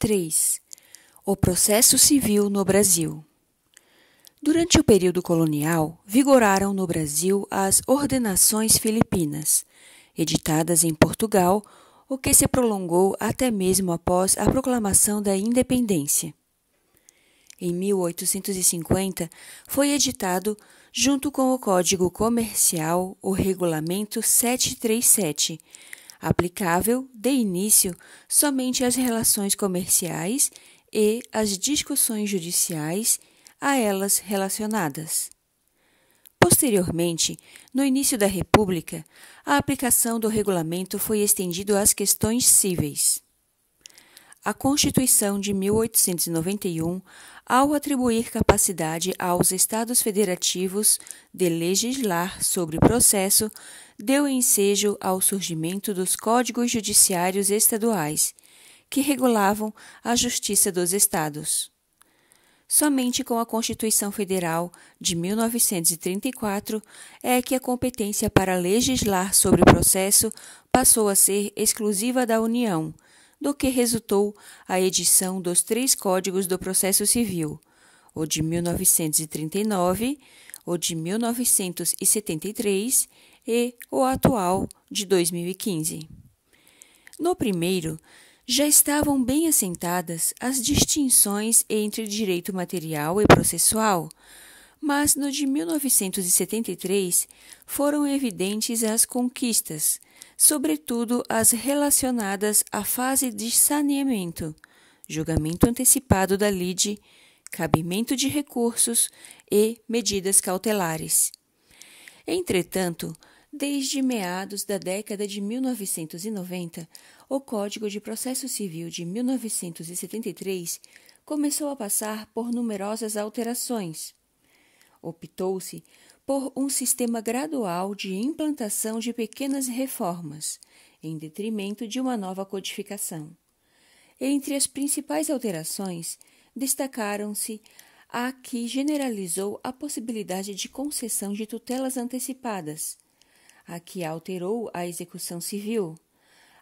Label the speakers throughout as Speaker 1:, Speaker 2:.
Speaker 1: 3. O processo civil no Brasil. Durante o período colonial, vigoraram no Brasil as Ordenações Filipinas, editadas em Portugal, o que se prolongou até mesmo após a proclamação da independência. Em 1850, foi editado, junto com o Código Comercial, o Regulamento 737, aplicável, de início, somente às relações comerciais e às discussões judiciais a elas relacionadas. Posteriormente, no início da República, a aplicação do regulamento foi estendida às questões cíveis. A Constituição de 1891 ao atribuir capacidade aos Estados federativos de legislar sobre processo, deu ensejo ao surgimento dos códigos judiciários estaduais, que regulavam a justiça dos Estados. Somente com a Constituição Federal de 1934 é que a competência para legislar sobre processo passou a ser exclusiva da União do que resultou a edição dos três Códigos do Processo Civil, o de 1939, o de 1973 e o atual de 2015. No primeiro, já estavam bem assentadas as distinções entre direito material e processual mas no de 1973 foram evidentes as conquistas, sobretudo as relacionadas à fase de saneamento, julgamento antecipado da lide, cabimento de recursos e medidas cautelares. Entretanto, desde meados da década de 1990, o Código de Processo Civil de 1973 começou a passar por numerosas alterações optou-se por um sistema gradual de implantação de pequenas reformas, em detrimento de uma nova codificação. Entre as principais alterações, destacaram-se a que generalizou a possibilidade de concessão de tutelas antecipadas, a que alterou a execução civil,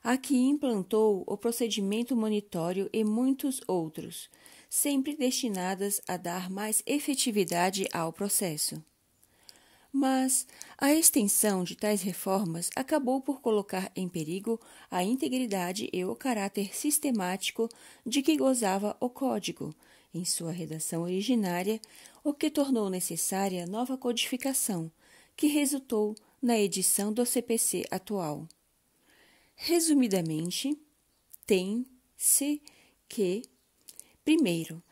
Speaker 1: a que implantou o procedimento monitório e muitos outros, sempre destinadas a dar mais efetividade ao processo. Mas a extensão de tais reformas acabou por colocar em perigo a integridade e o caráter sistemático de que gozava o Código, em sua redação originária, o que tornou necessária nova codificação, que resultou na edição do CPC atual. Resumidamente, tem-se que Primeiro,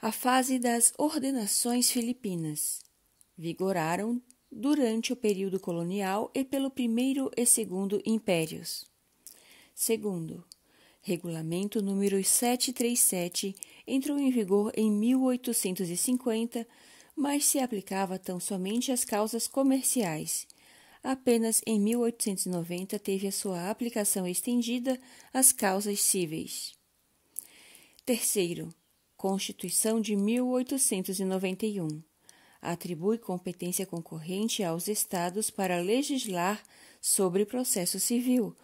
Speaker 1: a fase das ordenações filipinas. Vigoraram durante o período colonial e pelo primeiro e segundo impérios. Segundo, Regulamento número 737 entrou em vigor em 1850, mas se aplicava tão somente às causas comerciais. Apenas em 1890 teve a sua aplicação estendida às causas cíveis. Terceiro, Constituição de 1891 atribui competência concorrente aos Estados para legislar sobre processo civil,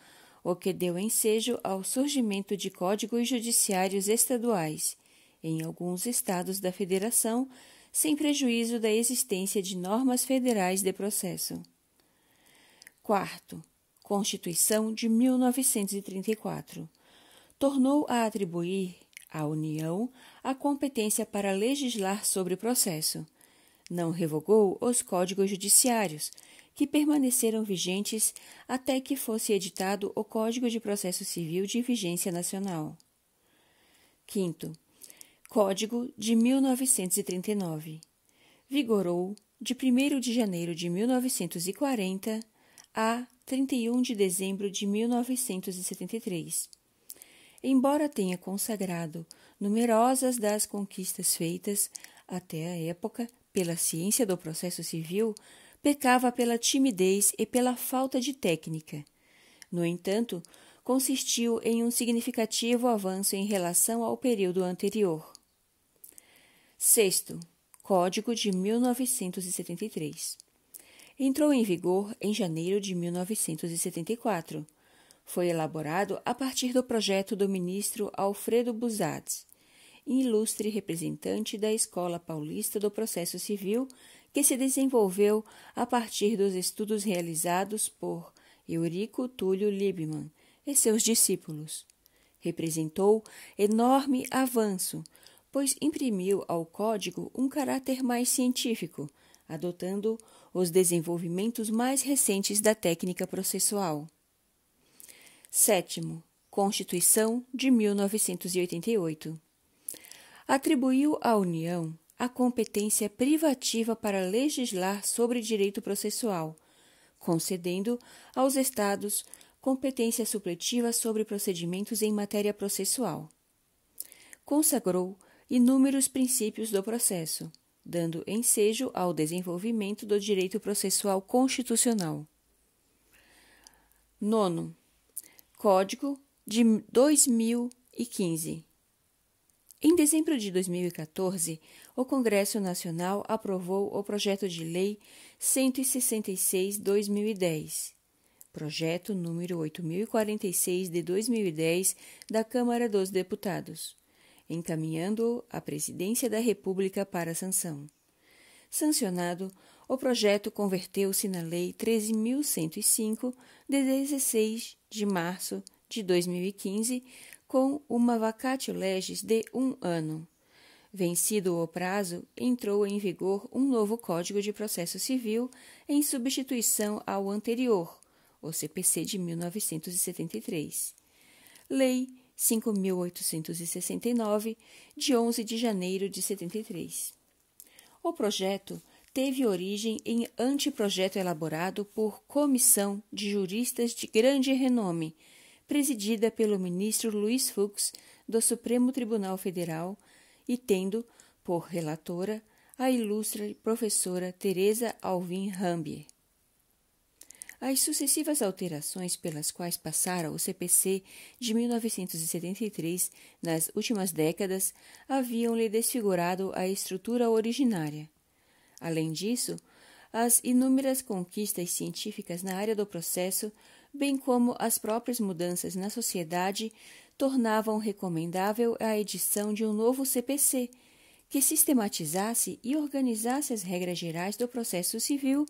Speaker 1: o que deu ensejo ao surgimento de códigos judiciários estaduais, em alguns estados da Federação, sem prejuízo da existência de normas federais de processo. Quarto, Constituição de 1934 tornou a atribuir à União a competência para legislar sobre o processo. Não revogou os códigos judiciários, que permaneceram vigentes até que fosse editado o Código de Processo Civil de vigência nacional. Quinto, Código de 1939. Vigorou de 1 de janeiro de 1940 a 31 de dezembro de 1973 embora tenha consagrado numerosas das conquistas feitas até a época pela ciência do processo civil, pecava pela timidez e pela falta de técnica. No entanto, consistiu em um significativo avanço em relação ao período anterior. Sexto, Código de 1973. Entrou em vigor em janeiro de 1974 foi elaborado a partir do projeto do ministro Alfredo Buzades, ilustre representante da Escola Paulista do Processo Civil, que se desenvolveu a partir dos estudos realizados por Eurico Túlio Liebman e seus discípulos. Representou enorme avanço, pois imprimiu ao código um caráter mais científico, adotando os desenvolvimentos mais recentes da técnica processual. Sétimo, Constituição de 1988. Atribuiu à União a competência privativa para legislar sobre direito processual, concedendo aos Estados competência supletiva sobre procedimentos em matéria processual. Consagrou inúmeros princípios do processo, dando ensejo ao desenvolvimento do direito processual constitucional. Nono, Código de 2015. Em dezembro de 2014, o Congresso Nacional aprovou o projeto de lei 166/2010, projeto número 8046 de 2010 da Câmara dos Deputados, encaminhando-o à Presidência da República para sanção. Sancionado o projeto converteu-se na Lei 13.105, de 16 de março de 2015, com uma vacatio legis de um ano. Vencido o prazo, entrou em vigor um novo Código de Processo Civil em substituição ao anterior, o CPC de 1973. Lei 5.869, de 11 de janeiro de 73. O projeto teve origem em anteprojeto elaborado por comissão de juristas de grande renome, presidida pelo ministro Luiz Fux do Supremo Tribunal Federal e tendo, por relatora, a ilustre professora Teresa Alvim Rambier. As sucessivas alterações pelas quais passara o CPC de 1973 nas últimas décadas haviam-lhe desfigurado a estrutura originária. Além disso, as inúmeras conquistas científicas na área do processo, bem como as próprias mudanças na sociedade, tornavam recomendável a edição de um novo CPC, que sistematizasse e organizasse as regras gerais do processo civil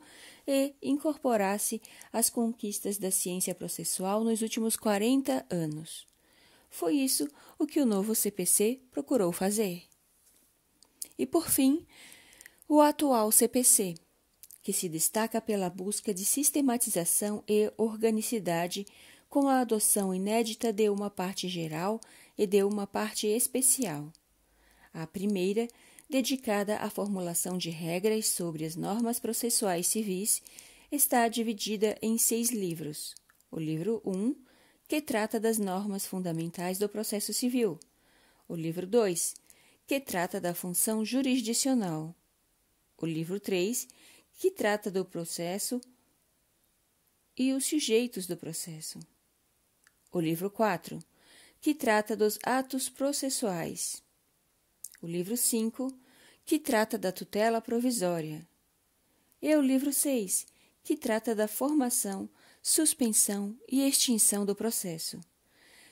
Speaker 1: e incorporasse as conquistas da ciência processual nos últimos 40 anos. Foi isso o que o novo CPC procurou fazer. E por fim, o atual CPC, que se destaca pela busca de sistematização e organicidade com a adoção inédita de uma parte geral e de uma parte especial. A primeira, dedicada à formulação de regras sobre as normas processuais civis, está dividida em seis livros. O livro 1, que trata das normas fundamentais do processo civil. O livro 2, que trata da função jurisdicional o livro 3, que trata do processo e os sujeitos do processo. O livro 4, que trata dos atos processuais. O livro 5, que trata da tutela provisória. E o livro 6, que trata da formação, suspensão e extinção do processo.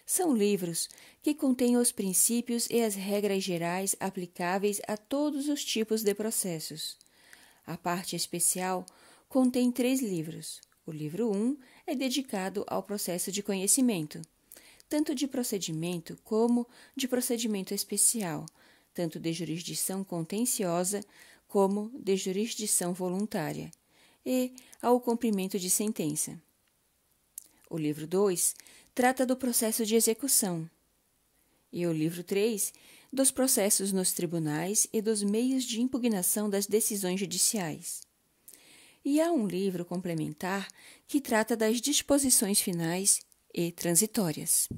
Speaker 1: São livros que contêm os princípios e as regras gerais aplicáveis a todos os tipos de processos. A parte especial contém três livros. O livro 1 um é dedicado ao processo de conhecimento, tanto de procedimento como de procedimento especial, tanto de jurisdição contenciosa como de jurisdição voluntária, e ao cumprimento de sentença. O livro 2 trata do processo de execução. E o livro 3 dos processos nos tribunais e dos meios de impugnação das decisões judiciais. E há um livro complementar que trata das disposições finais e transitórias.